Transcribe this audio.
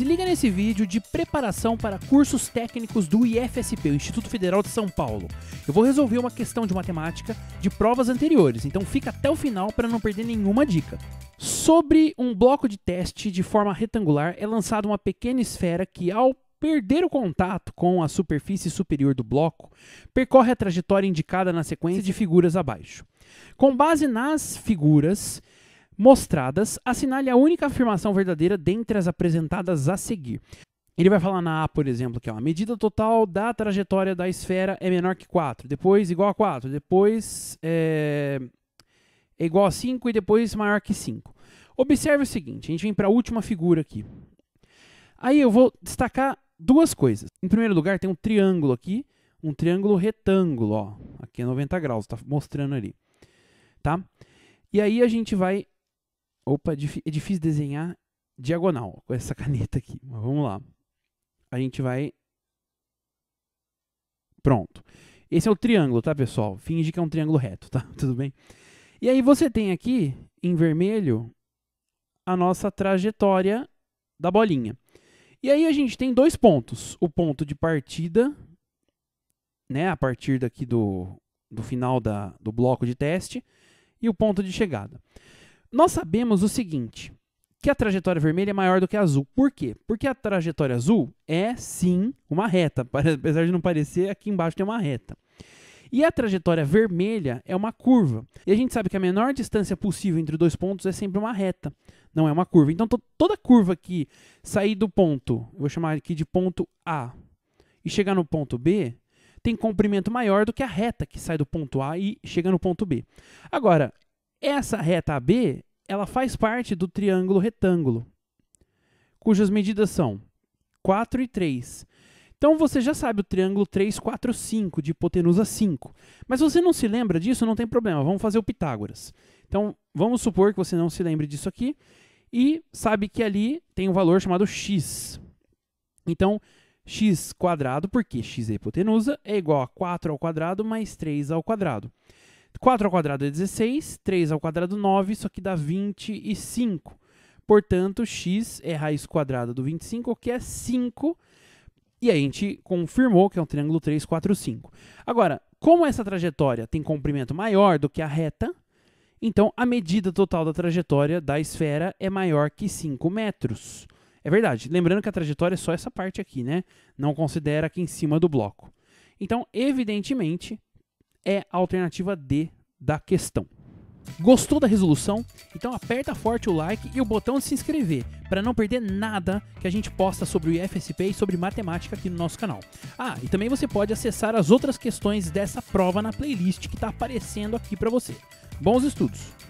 Se liga nesse vídeo de preparação para cursos técnicos do IFSP, o Instituto Federal de São Paulo. Eu vou resolver uma questão de matemática de provas anteriores, então fica até o final para não perder nenhuma dica. Sobre um bloco de teste de forma retangular é lançada uma pequena esfera que, ao perder o contato com a superfície superior do bloco, percorre a trajetória indicada na sequência de figuras abaixo. Com base nas figuras, mostradas, assinale a única afirmação verdadeira dentre as apresentadas a seguir. Ele vai falar na A, por exemplo, que é uma medida total da trajetória da esfera é menor que 4, depois igual a 4, depois é, é igual a 5 e depois maior que 5. Observe o seguinte, a gente vem para a última figura aqui. Aí eu vou destacar duas coisas. Em primeiro lugar, tem um triângulo aqui, um triângulo retângulo, ó, aqui é 90 graus, está mostrando ali, tá? E aí a gente vai Opa, é, é difícil desenhar diagonal com essa caneta aqui, mas vamos lá. A gente vai. Pronto. Esse é o triângulo, tá, pessoal? Finge que é um triângulo reto, tá? Tudo bem? E aí você tem aqui, em vermelho, a nossa trajetória da bolinha. E aí a gente tem dois pontos. O ponto de partida, né, a partir daqui do, do final da, do bloco de teste, e o ponto de chegada. Nós sabemos o seguinte, que a trajetória vermelha é maior do que a azul. Por quê? Porque a trajetória azul é sim uma reta, apesar de não parecer, aqui embaixo tem uma reta. E a trajetória vermelha é uma curva. E a gente sabe que a menor distância possível entre dois pontos é sempre uma reta, não é uma curva. Então toda curva que sair do ponto, vou chamar aqui de ponto A, e chegar no ponto B, tem comprimento maior do que a reta que sai do ponto A e chega no ponto B. Agora, essa reta AB ela faz parte do triângulo retângulo, cujas medidas são 4 e 3. Então você já sabe o triângulo 3, 4, 5 de hipotenusa 5. Mas se você não se lembra disso, não tem problema, vamos fazer o Pitágoras. Então vamos supor que você não se lembre disso aqui e sabe que ali tem um valor chamado x. Então x quadrado, porque x é hipotenusa, é igual a 4 ao quadrado mais 3 ao quadrado. 4 ao quadrado é 16, 3 ao quadrado 9, isso aqui dá 25. Portanto, x é raiz quadrada do 25, que é 5. E a gente confirmou que é um triângulo 3, 4, 5. Agora, como essa trajetória tem comprimento maior do que a reta, então a medida total da trajetória da esfera é maior que 5 metros. É verdade. Lembrando que a trajetória é só essa parte aqui, né? Não considera aqui em cima do bloco. Então, evidentemente, é a alternativa D da questão. Gostou da resolução? Então aperta forte o like e o botão de se inscrever para não perder nada que a gente posta sobre o IFSP e sobre matemática aqui no nosso canal. Ah, e também você pode acessar as outras questões dessa prova na playlist que está aparecendo aqui para você. Bons estudos!